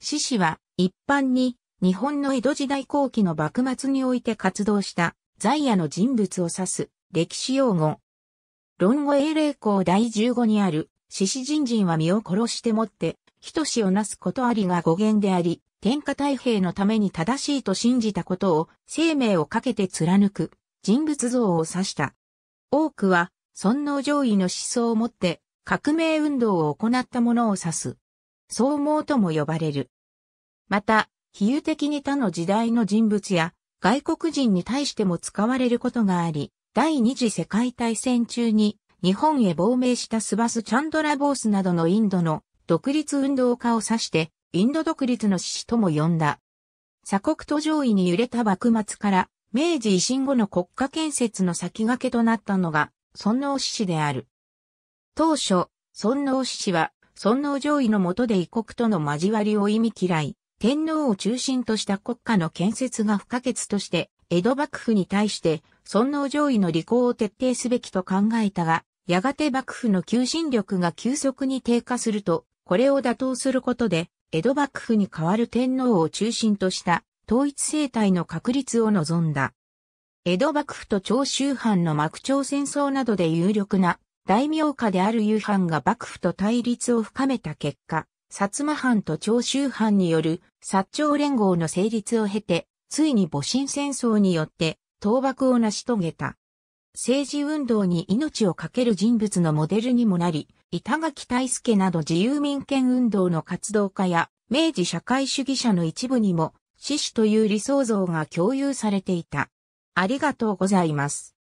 獅子は一般に日本の江戸時代後期の幕末において活動した在野の人物を指す歴史用語。論語英霊校第15にある獅子人人は身を殺してもって人死をなすことありが語源であり、天下太平のために正しいと信じたことを生命をかけて貫く人物像を指した。多くは尊皇上位の思想をもって革命運動を行ったものを指す。総網とも呼ばれる。また、比喩的に他の時代の人物や外国人に対しても使われることがあり、第二次世界大戦中に日本へ亡命したスバス・チャンドラ・ボースなどのインドの独立運動家を指して、インド独立の死とも呼んだ。鎖国途上位に揺れた幕末から、明治維新後の国家建設の先駆けとなったのが、尊王志士である。当初、尊王志士は、尊皇攘夷の下で異国との交わりを意味嫌い、天皇を中心とした国家の建設が不可欠として、江戸幕府に対して尊皇攘夷の履行を徹底すべきと考えたが、やがて幕府の求心力が急速に低下すると、これを打倒することで、江戸幕府に代わる天皇を中心とした統一政体の確立を望んだ。江戸幕府と長州藩の幕長戦争などで有力な大名家である夕飯が幕府と対立を深めた結果、薩摩藩と長州藩による薩長連合の成立を経て、ついに戊辰戦争によって倒幕を成し遂げた。政治運動に命を懸ける人物のモデルにもなり、板垣大助など自由民権運動の活動家や、明治社会主義者の一部にも、死死という理想像が共有されていた。ありがとうございます。